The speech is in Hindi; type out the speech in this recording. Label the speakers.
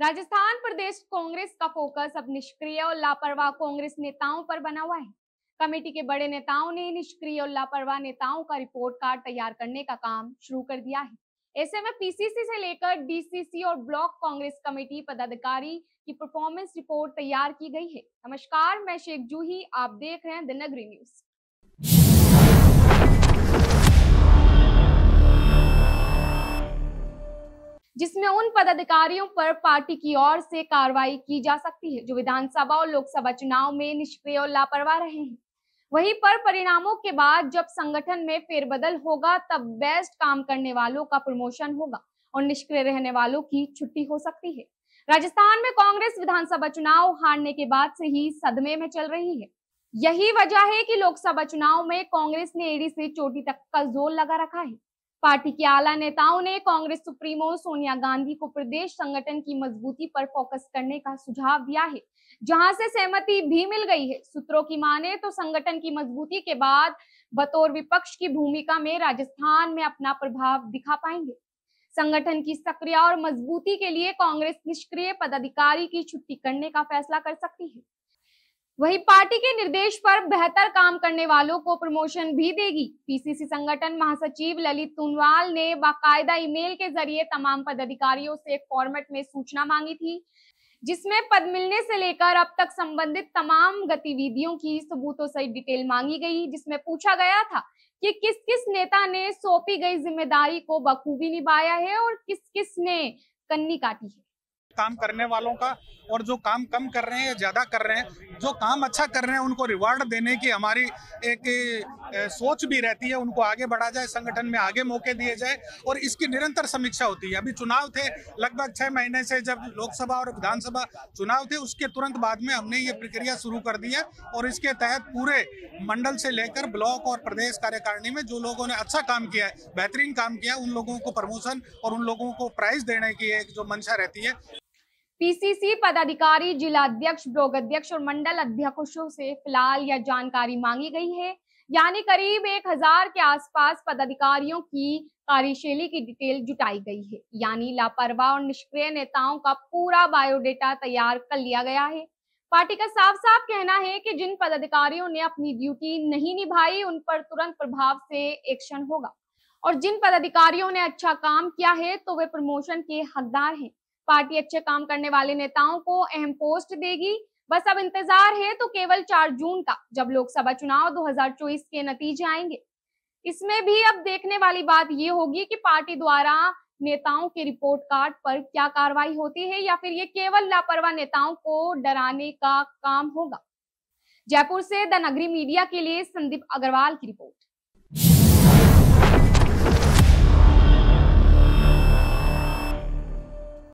Speaker 1: राजस्थान प्रदेश कांग्रेस का फोकस अब निष्क्रिय और लापरवाह कांग्रेस नेताओं पर बना हुआ है कमेटी के बड़े नेताओं ने निष्क्रिय और लापरवाह नेताओं का रिपोर्ट कार्ड तैयार करने का काम शुरू कर दिया है ऐसे में पीसीसी से लेकर डीसीसी और ब्लॉक कांग्रेस कमेटी पदाधिकारी की परफॉर्मेंस रिपोर्ट तैयार की गई है नमस्कार मैं शेख जूही आप देख रहे हैं द नगरी न्यूज पदाधिकारियों पर पार्टी की ओर से कार्रवाई की जा सकती है जो विधानसभा और लोकसभा चुनाव में निष्क्रिय और लापरवाह रहे हैं वहीं पर परिणामों के बाद जब संगठन में फेरबदल होगा तब बेस्ट काम करने वालों का प्रमोशन होगा और निष्क्रिय रहने वालों की छुट्टी हो सकती है राजस्थान में कांग्रेस विधानसभा चुनाव हारने के बाद से ही सदमे में चल रही है यही वजह है कि लोकसभा चुनाव में कांग्रेस ने एडी से चोटी तक का जोर लगा रखा है पार्टी के आला नेताओं ने कांग्रेस सुप्रीमो सोनिया गांधी को प्रदेश संगठन की मजबूती पर फोकस करने का सुझाव दिया है जहां से सहमति भी मिल गई है सूत्रों की माने तो संगठन की मजबूती के बाद बतौर विपक्ष की भूमिका में राजस्थान में अपना प्रभाव दिखा पाएंगे संगठन की सक्रिय और मजबूती के लिए कांग्रेस निष्क्रिय पदाधिकारी की छुट्टी करने का फैसला कर सकती है वही पार्टी के निर्देश पर बेहतर काम करने वालों को प्रमोशन भी देगी पीसीसी संगठन महासचिव ललित तुनवाल ने बाकायदा ईमेल के जरिए तमाम पदाधिकारियों से एक फॉर्मेट में सूचना मांगी थी जिसमें पद मिलने से लेकर अब तक संबंधित तमाम गतिविधियों की सबूतों सहित डिटेल मांगी गई जिसमें पूछा गया था कि किस किस नेता ने सौंपी गई जिम्मेदारी को बखूबी निभाया है और किस किस ने कन्नी काटी है
Speaker 2: काम करने वालों का और जो काम कम कर रहे हैं या ज़्यादा कर रहे हैं जो काम अच्छा कर रहे हैं उनको रिवार्ड देने की हमारी एक सोच भी रहती है उनको आगे बढ़ा जाए संगठन में आगे मौके दिए जाए और इसकी निरंतर समीक्षा होती है अभी चुनाव थे लगभग छः महीने से जब लोकसभा और विधानसभा चुनाव थे उसके तुरंत बाद में हमने ये प्रक्रिया शुरू कर दी है और इसके तहत पूरे मंडल से लेकर ब्लॉक और प्रदेश कार्यकारिणी में जो लोगों ने अच्छा काम किया है बेहतरीन काम किया उन लोगों को प्रमोशन और उन लोगों को प्राइज देने की एक जो मंशा रहती है
Speaker 1: पीसीसी पदाधिकारी जिलाध्यक्ष ब्लॉक अध्यक्ष और मंडल अध्यक्षों से फिलहाल यह जानकारी मांगी गई है यानी करीब एक हजार के आसपास पदाधिकारियों की कार्यशैली की डिटेल जुटाई गई है यानी लापरवाह और निष्क्रिय नेताओं का पूरा बायोडेटा तैयार कर लिया गया है पार्टी का साफ साफ कहना है कि जिन पदाधिकारियों ने अपनी ड्यूटी नहीं निभाई उन पर तुरंत प्रभाव से एक्शन होगा और जिन पदाधिकारियों ने अच्छा काम किया है तो वे प्रमोशन के हकदार हैं पार्टी अच्छे काम करने वाले नेताओं को अहम पोस्ट देगी बस अब इंतजार है तो केवल 4 जून का जब लोकसभा चुनाव 2024 के नतीजे आएंगे इसमें भी अब देखने वाली बात ये होगी कि पार्टी द्वारा नेताओं के रिपोर्ट कार्ड पर क्या कार्रवाई होती है या फिर ये केवल लापरवाह नेताओं को डराने का काम होगा जयपुर से द नगरी मीडिया के लिए संदीप अग्रवाल की रिपोर्ट